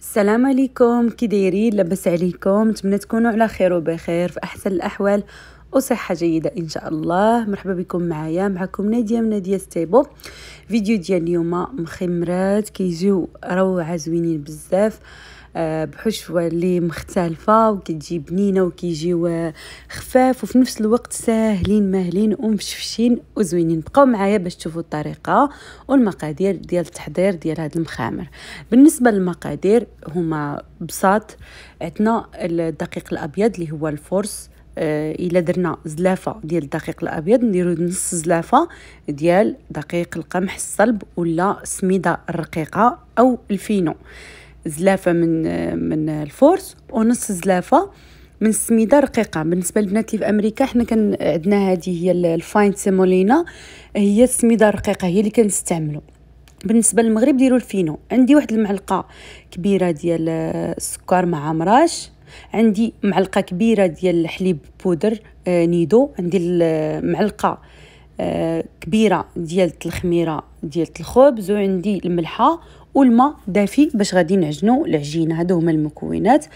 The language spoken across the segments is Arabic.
السلام عليكم كي دايرين لاباس عليكم نتمنى تكونوا على خير وبخير في احسن الاحوال وصحة جيدة إن شاء الله مرحبا بكم معايا معكم نادية من نادية ستيبو فيديو ديال اليوم مخمرات كيجيو روعة زوينين بزاف آه، بحشوه اللي مختلفه وكتجي بنينه وكيجيو خفاف وفي نفس الوقت ساهلين ماهلين ومشفشين وزوينين بقاو معايا باش تشوفوا الطريقه والمقادير ديال التحضير ديال هاد المخامر بالنسبه للمقادير هما بساط عندنا الدقيق الابيض اللي هو الفورس آه، الا درنا زلافه ديال الدقيق الابيض نديرو نص زلافه ديال دقيق القمح الصلب ولا السميده الرقيقه او الفينو زلافه من من الفورس ونص زلافه من السميده رقيقه بالنسبه للبنات اللي في امريكا حنا كان عندنا هذه هي الفاين سيمولينا هي السميده الرقيقه هي اللي كنستعملو بالنسبه للمغرب ديروا الفينو عندي واحد المعلقه كبيره ديال آه، السكر مع مراش عندي معلقه كبيره ديال الحليب بودر آه، نيدو عندي آه، معلقه كبيره ديال الخميره ديال الخبز وعندي الملحه والماء دافي باش غادي نعجنو العجينه هادو هما المكونات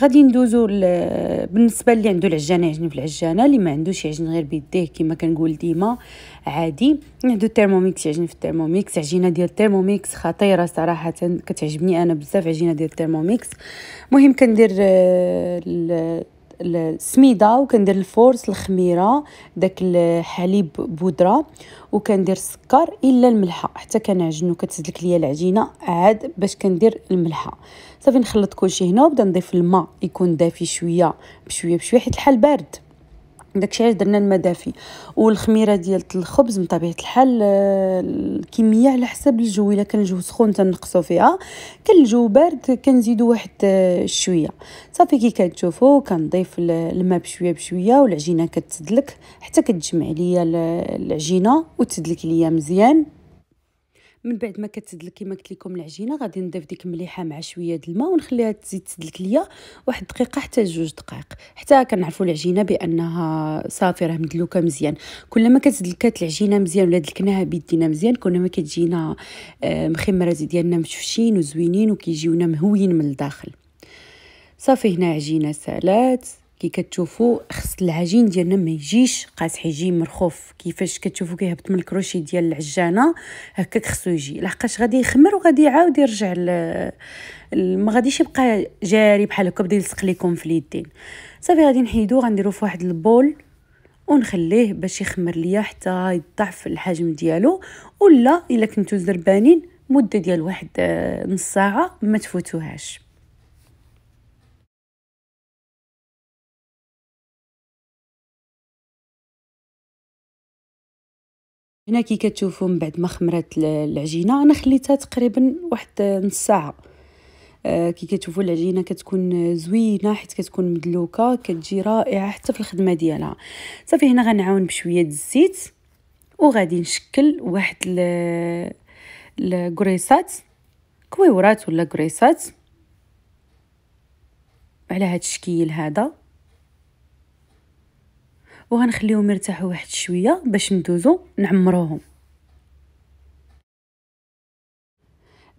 غادي ندوزو بالنسبه اللي عنده العجانه يعجن في العجانه اللي ما عندوش يعجن غير بيديه كما كنقول ديما عادي عنده الثيرموميكس يعجن في الثيرموميكس عجينه ديال الثيرموميكس خطيره صراحه كتعجبني انا بزاف عجينه ديال الثيرموميكس المهم كندير آه، السميده وكندير الفورس الخميره داك الحليب بودره وكندير السكر الا الملحه حتى كنعجن وكتسلك ليا العجينه عاد باش كندير الملحه صافي نخلط كلشي هنا وبدا نضيف الماء يكون دافي شويه بشويه بشويه حيت الحال بارد داكشي علاش درنا المدافي والخميره ديال الخبز بطبيعه الحال آه، الكميه على حسب الجو الا كان الجو سخون تنقصوا فيها كان الجو بارد كنزيدوا واحد آه، شويه صافي كي كتشوفوا كنضيف الماء بشويه بشويه والعجينه كتدلك حتى كتجمع ليا العجينه وتدلك ليا مزيان من بعد ما كتسدل كما قلت لكم العجينه غادي نضيف ديك المليحه مع شويه د الماء ونخليها تزيد تسدلك ليا واحد دقيقه حتى جوج دقائق حتى كنعرفوا العجينه بانها صافي راه مدلوكه مزيان كلما كتدلكات العجينه مزيان ولا دلكناها بيدينا مزيان كلما كتجينا آه، مخمره ديالنا مشفشين وزوينين وكيجيونا مهويين من الداخل صافي هنا عجينه سالات كي كتشوفوا خص العجين ديالنا ما يجيش قاصح يجي مرخوف كيفاش كتشوفوا كيهبط من الكروشي ديال العجانه هكاك خصو يجي لحقاش غادي يخمر وغادي يعاود يرجع ما غاديش يبقى جاري بحال هكا بدا يلصق ليكم في اليدين صافي غادي نحيدو غنديرو في واحد البول ونخليه باش يخمر ليا حتى يضعف الحجم ديالو ولا الا كنتو زربانين مده ديال واحد نص ساعه ما تفوتوهاش هنا كي كتشوفوا من بعد ما خمرات العجينه انا خليتها تقريبا واحد نص ساعه آه، كي كتشوفوا العجينه كتكون زوينه حيت كتكون مدلوكه كتجي رائعه حتى في الخدمه ديالها صافي هنا غنعاون بشويه الزيت وغادي نشكل واحد الكريسات كويورات ولا كريسات على هاد الشكل هذا وغنخليهم يرتاحوا واحد شويه باش ندوزو نعمروهم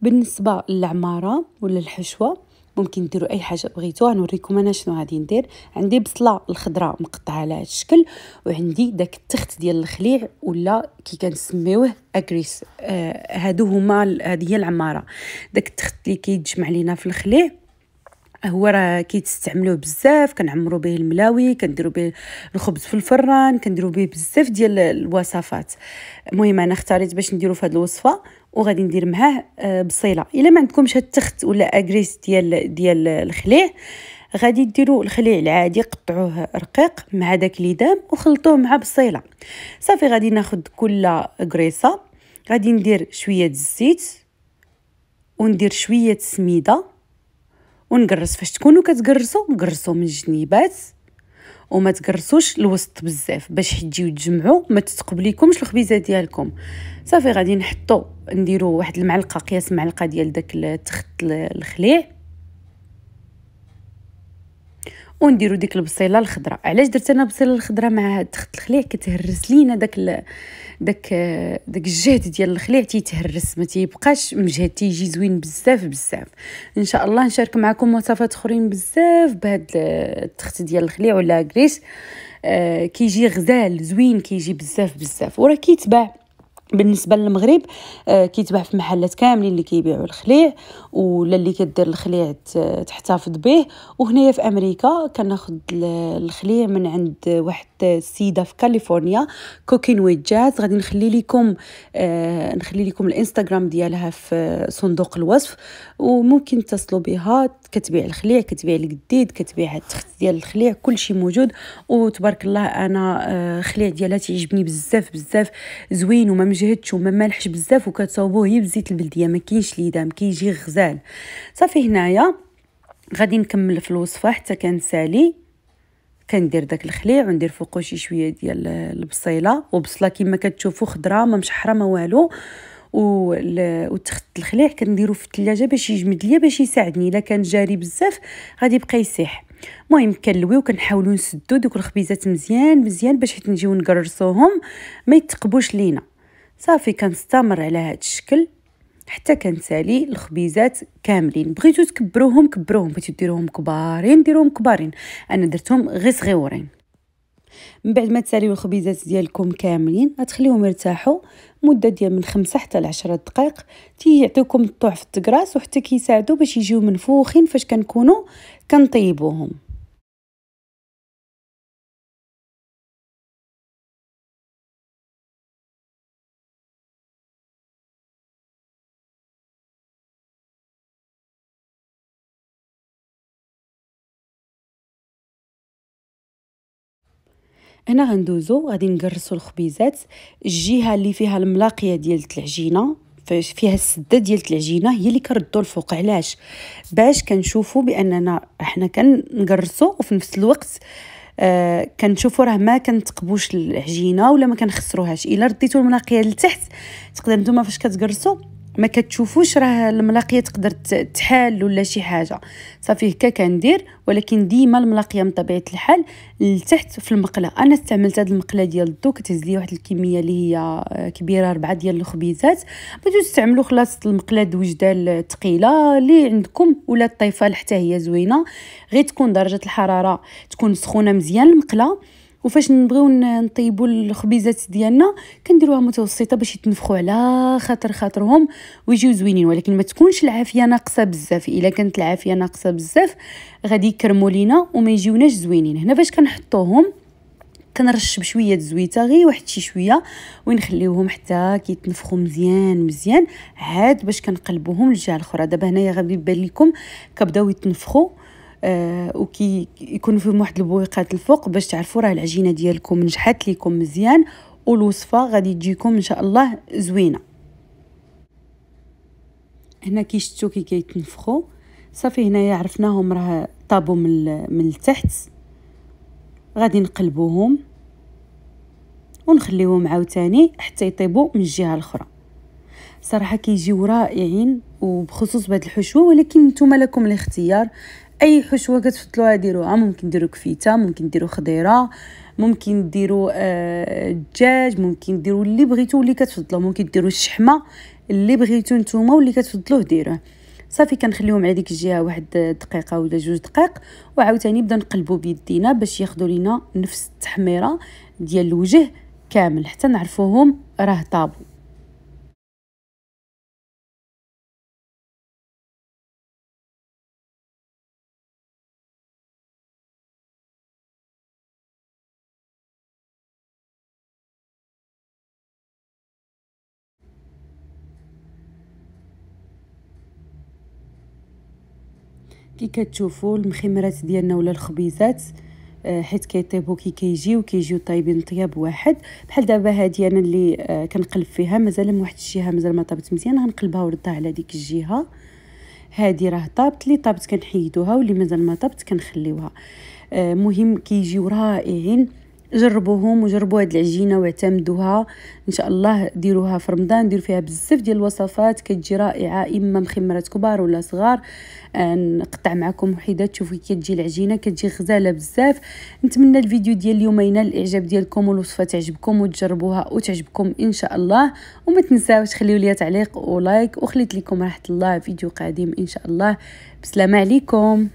بالنسبه للعماره ولا الحشوه ممكن ديروا اي حاجه بغيتو غنوريكم انا شنو غادي ندير عندي بصله الخضراء مقطعه على هذا الشكل وعندي داك التخت ديال الخليع ولا كي كنسميوه اكريس آه هادو هما هذه هي العماره داك التخت اللي كيتجمع لينا في الخليع هو راه كيتستعملوه بزاف كنعمرو به الملاوي كنديرو به الخبز في الفران كنديرو به بزاف ديال الوصفات المهم انا اختاريت باش نديرو في هذه الوصفه وغادي ندير معاه آه، بصيله الا ما عندكمش هاد التخت ولا اغريس ديال ديال الخليع غادي ديروا الخليع العادي قطعوه رقيق مع داك ليدام وخلطوه مع بصيله صافي غادي ناخد كل كريصه غادي ندير شويه الزيت وندير شويه السميده ونقرص فاش تكونوا كتقرصوا قرصوا من الجنيبات وما تقرصوش الوسط بزاف باش حتجيو تجمعوا ما تتقبليكمش الخبيزه ديالكم صافي غادي نحطو نديرو واحد المعلقه قياس معلقه ديال داك التخت الخليع ونديرو ديك البصيله الخضراء علاش درت انا البصيله الخضراء مع تخت الخليع كتهرس لينا داك داك داك الجهد ديال الخليع تيتهرس ما تيبقاش مجهد تيجي زوين بزاف بزاف ان شاء الله نشارك معكم وصفات اخرين بزاف بهاد التخت ديال الخليع ولا غريس آه كيجي غزال زوين كيجي بزاف بزاف وراه كيتباع بالنسبه للمغرب آه كيتباع في محلات كاملين اللي كيبيعوا الخليع ولا اللي كدير الخليع تحتفظ به وهنا في امريكا كناخد الخليع من عند واحد السيده في كاليفورنيا كوكين ويجاز غادي نخلي لكم آه نخلي لكم الانستغرام ديالها في صندوق الوصف وممكن تصلوا بها كتبيع الخليع كتبيع الجديد كتبيع التخت ديال الخليع كل شيء موجود وتبارك الله انا آه ديالها تيعجبني بزاف بزاف زوين وما مجهدش وما مالحش بزاف وكتصاوبوه هي بزيت البلديه ما كاينش ليده ما كيجي غزال بالفعل صافي هنايا غادي نكمل في الوصفه حتى كنسالي كندير داك الخليع وندير فوقو شي شويه ديال البصيله وبصله كما كتشوفوا خضراء ما مشحره ما والو وتخت الخليع كنديرو في الثلاجه باش يجمد ليا باش يساعدني الا كان جاري بزاف غادي يبقى يسيح المهم كنلويو كنحاولو نسدو دوك الخبيزات مزيان مزيان باش حيت نجيو نقرصوهم ما يتقبوش لينا صافي كنستمر على هذا الشكل حتى كنسالي الخبيزات كاملين بغيتو تكبروهم كبروهم بغيتو ديروهم كبارين ديروهم كبارين انا درتهم غير صغيورين من بعد ما تساليو الخبيزات ديالكم كاملين غتخليوهم يرتاحوا مده ديال من خمسة حتى ل 10 دقائق تيعطيوكم الطوع في التكراس وحتى كيساعدوا باش يجيو منفوخين فاش كنكونوا كنطيبوهم هنا غندوزو غادي نكرسو الخبيزات الجهه اللي فيها الملاقيه ديال العجينه فيها السده ديال العجينه هي اللي كنردو الفوق علاش باش كنشوفو باننا حنا كنكرسو وفي نفس الوقت آه كنشوفو راه ما كنتقبوش العجينه ولا ما كنخسروهاش الا رديتو الملاقيه لتحت تقدر نتوما فاش كتقرصوا ما كتشوفوش راه الملاقيه تقدر تحال ولا شي حاجه صافي هكا كندير ولكن ديما الملاقيه من طبيعه الحال لتحت في المقله انا استعملت هذه المقله ديال الضو كتهز لي واحد الكميه اللي هي آه، كبيره ربعة ديال الخبيزات بغيتو تستعملوا خلاصه المقله دوجده الثقيله اللي عندكم ولا الطيفال حتى هي زوينه غير تكون درجه الحراره تكون سخونه مزيان المقله وفاش نبغيو نطيبوا الخبيزات ديالنا كنديروها متوسطه باش يتنفخوا على خاطر خاطرهم ويجيو زوينين ولكن ما تكونش العافيه ناقصه بزاف الا كانت العافيه ناقصه بزاف غادي يكرموا لينا وما يجيوناش زوينين هنا فاش كنحطوهم كنرش بشويه الزويته غير واحد شي شويه ونخليوهم حتى كيتنفخوا مزيان مزيان عاد باش كنقلبوهم للجهه الاخرى دابا هنايا غادي يبان لكم كبداو يتنفخوا آه وكي يكون فيهم واحد البويقات الفوق باش تعرفوا راه العجينه ديالكم نجحت لكم مزيان والوصفه غادي تجيكم ان شاء الله زوينه هنا كي شفتوا كي كيتنفخوا صافي هنايا عرفناهم راه طابوا من من التحت غادي نقلبوهم ونخليوهم عاوتاني حتى يطيبوا من الجهه الاخرى صراحه كيجيو رائعين وبخصوص بهاد الحشوه ولكن نتوما لكم الاختيار اي حشوه كتفضلوها ديروها آه، ممكن ديروا كفيته ممكن ديروا خضيره ممكن ديروا آه، الدجاج آه ممكن ديروا اللي بغيتو اللي كتفضلوا ممكن ديروا الشحمه اللي بغيتو نتوما واللي كتفضلوه ديروه صافي كنخليهم على ديك الجهه واحد دقيقه ولا جوج دقائق وعاوتاني نبدا نقلبوا بيدينا باش ياخذوا لينا نفس التحميره ديال الوجه كامل حتى نعرفوهم راه طابو كي كتشوفوا المخمرات ديالنا ولا الخبيزات آه، حيت كيطيبو كي كيجيو كيجيو طايبين طياب واحد بحال دابا هادي انا اللي آه، كنقلب فيها مازال من واحد الجهه مازال ما طابت مزيان غنقلبها وردها على ديك الجهه هادي راه طابت اللي طابت كنحيدوها واللي مازال ما طابت كنخليوها آه، مهم كيجيو رائعين جربوهم وجربوا هاد العجينه واعتمدوها ان شاء الله ديروها في رمضان ديروا فيها بزاف ديال الوصفات كتجي رائعه اما مخمرات كبار ولا صغار آه، نقطع معكم وحده تشوفوا كتجي العجينه كتجي غزاله بزاف نتمنى الفيديو ديال اليوم ينال الاعجاب ديالكم والوصفه تعجبكم وتجربوها وتعجبكم ان شاء الله وما تنساوش خليو لي تعليق ولايك وخليت لكم راحه الله فيديو قادم ان شاء الله بسلامه عليكم